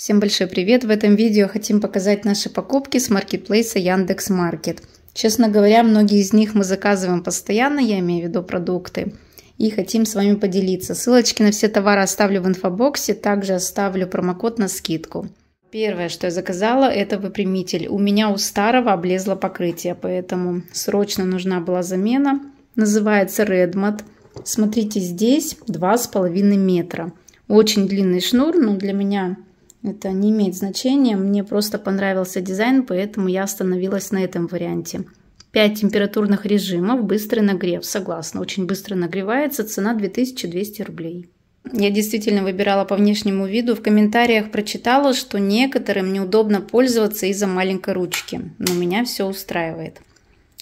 Всем большой привет! В этом видео хотим показать наши покупки с маркетплейса Яндекс Маркет. Честно говоря, многие из них мы заказываем постоянно, я имею в виду продукты, и хотим с вами поделиться. Ссылочки на все товары оставлю в инфобоксе, также оставлю промокод на скидку. Первое, что я заказала, это выпрямитель. У меня у старого облезло покрытие, поэтому срочно нужна была замена. Называется Redmat. Смотрите здесь 2,5 метра. Очень длинный шнур, но для меня это не имеет значения, мне просто понравился дизайн, поэтому я остановилась на этом варианте. 5 температурных режимов, быстрый нагрев, согласна, очень быстро нагревается, цена 2200 рублей. Я действительно выбирала по внешнему виду. В комментариях прочитала, что некоторым неудобно пользоваться из-за маленькой ручки. Но меня все устраивает.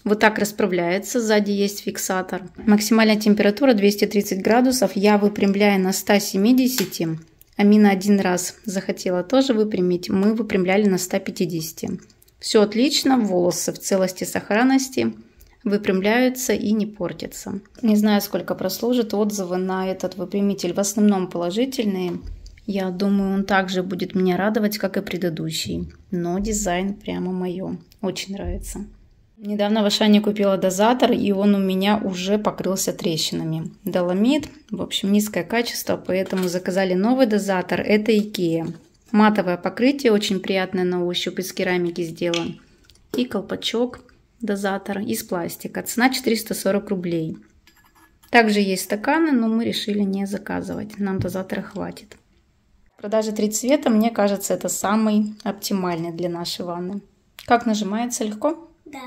Вот так расправляется, сзади есть фиксатор. Максимальная температура 230 градусов, я выпрямляю на 170 Амина один раз захотела тоже выпрямить, мы выпрямляли на 150. Все отлично, волосы в целости и сохранности выпрямляются и не портятся. Не знаю, сколько прослужат отзывы на этот выпрямитель, в основном положительные. Я думаю, он также будет меня радовать, как и предыдущий. Но дизайн прямо мое. Очень нравится. Недавно в Ашане купила дозатор, и он у меня уже покрылся трещинами. Доломит, в общем, низкое качество, поэтому заказали новый дозатор. Это Ikea. Матовое покрытие, очень приятное на ощупь, из керамики сделан. И колпачок дозатор из пластика. Цена 440 рублей. Также есть стаканы, но мы решили не заказывать. Нам дозатора хватит. Продажа три цвета, мне кажется, это самый оптимальный для нашей ванны. Как нажимается, легко. Да.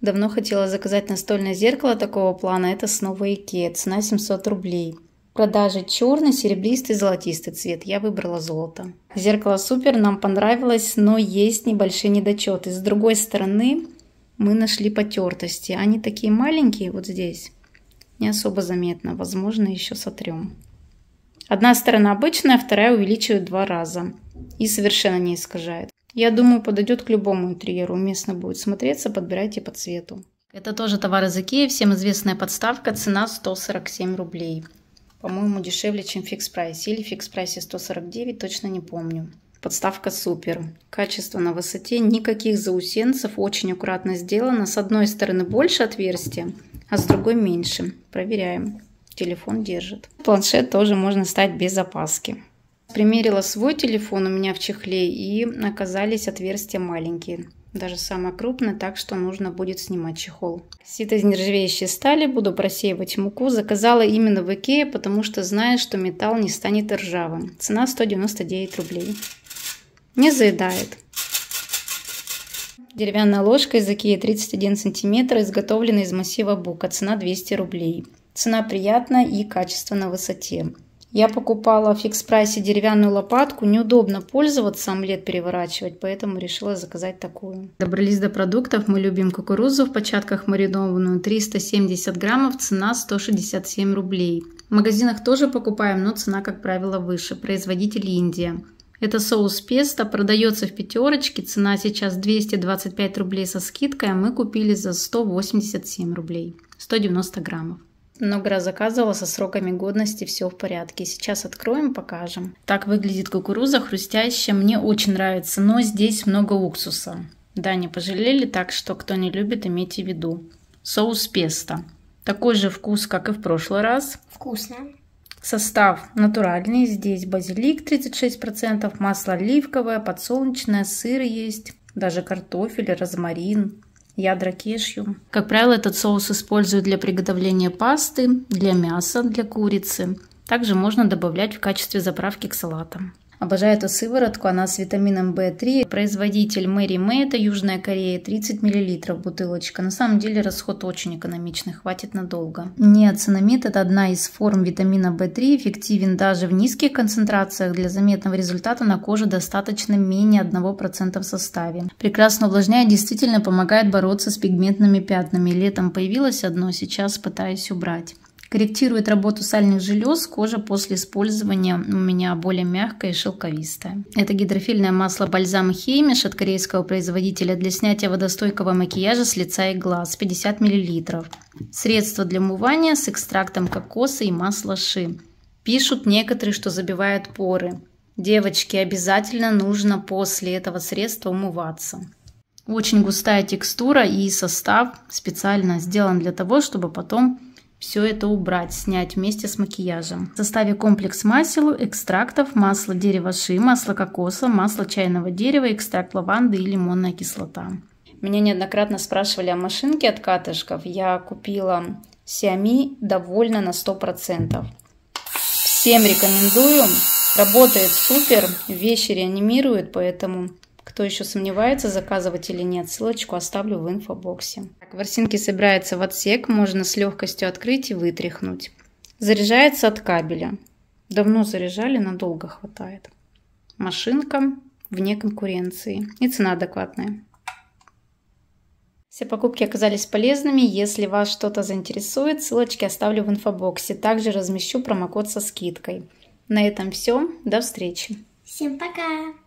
Давно хотела заказать настольное зеркало такого плана. Это снова Икея. Цена 700 рублей. Продажи черный, серебристый, золотистый цвет. Я выбрала золото. Зеркало супер, нам понравилось, но есть небольшие недочеты. С другой стороны, мы нашли потертости. Они такие маленькие вот здесь. Не особо заметно. Возможно, еще сотрем. Одна сторона обычная, вторая увеличивает два раза. И совершенно не искажает. Я думаю, подойдет к любому интерьеру. Уместно будет смотреться, подбирайте по цвету. Это тоже товар из Икеи, всем известная подставка, цена 147 рублей. По-моему, дешевле, чем фикс прайс. Или фикс прайсе 149, точно не помню. Подставка супер. Качество на высоте, никаких заусенцев, очень аккуратно сделано. С одной стороны больше отверстия, а с другой меньше. Проверяем. Телефон держит. Планшет тоже можно стать без опаски. Примерила свой телефон у меня в чехле и оказались отверстия маленькие. Даже самое крупное, так что нужно будет снимать чехол. Сито из нержавеющей стали, буду просеивать муку. Заказала именно в Икее, потому что знаю, что металл не станет ржавым. Цена 199 рублей. Не заедает. Деревянная ложка из Икеи 31 см, изготовлена из массива бука. Цена 200 рублей. Цена приятная и качество на высоте. Я покупала в фикс-прайсе деревянную лопатку. Неудобно пользоваться, омлет переворачивать, поэтому решила заказать такую. Добрались до продуктов. Мы любим кукурузу в початках маринованную. 370 граммов, цена 167 рублей. В магазинах тоже покупаем, но цена, как правило, выше. Производитель Индия. Это соус песто, продается в пятерочке, цена сейчас 225 рублей со скидкой, а мы купили за 187 рублей, 190 граммов много раз заказывала со сроками годности, все в порядке. Сейчас откроем, покажем. Так выглядит кукуруза, хрустящая, мне очень нравится, но здесь много уксуса. Да, не пожалели, так что кто не любит, имейте в виду. Соус песто. Такой же вкус, как и в прошлый раз. Вкусно. Состав натуральный. Здесь базилик 36%, масло оливковое, подсолнечное, сыр есть, даже картофель, розмарин ядра кешью. Как правило, этот соус используют для приготовления пасты, для мяса, для курицы. Также можно добавлять в качестве заправки к салатам. Обожаю эту сыворотку, она с витамином В3. Производитель Мэри Мэй, это Южная Корея, 30 мл бутылочка. На самом деле расход очень экономичный, хватит надолго. Неоцинамид – это одна из форм витамина В3, эффективен даже в низких концентрациях. Для заметного результата на коже достаточно менее 1% в составе. Прекрасно увлажняет, действительно помогает бороться с пигментными пятнами. Летом появилось одно, сейчас пытаюсь убрать. Корректирует работу сальных желез, кожа после использования у меня более мягкая и шелковистая. Это гидрофильное масло бальзам Хеймиш от корейского производителя для снятия водостойкого макияжа с лица и глаз 50 мл. Средство для умывания с экстрактом кокоса и масла ши. Пишут некоторые, что забивают поры. Девочки, обязательно нужно после этого средства умываться. Очень густая текстура и состав специально сделан для того, чтобы потом все это убрать, снять вместе с макияжем. В составе комплекс масел, экстрактов, масло дерева ши, масло кокоса, масло чайного дерева, экстракт лаванды и лимонная кислота. Меня неоднократно спрашивали о машинке от катышков. Я купила Xiaomi довольно на 100%. Всем рекомендую. Работает супер, вещи реанимирует, поэтому кто еще сомневается, заказывать или нет, ссылочку оставлю в инфобоксе. ворсинки собираются в отсек, можно с легкостью открыть и вытряхнуть. Заряжается от кабеля. Давно заряжали, надолго хватает. Машинка вне конкуренции и цена адекватная. Все покупки оказались полезными. Если вас что-то заинтересует, ссылочки оставлю в инфобоксе. Также размещу промокод со скидкой. На этом все. До встречи. Всем пока!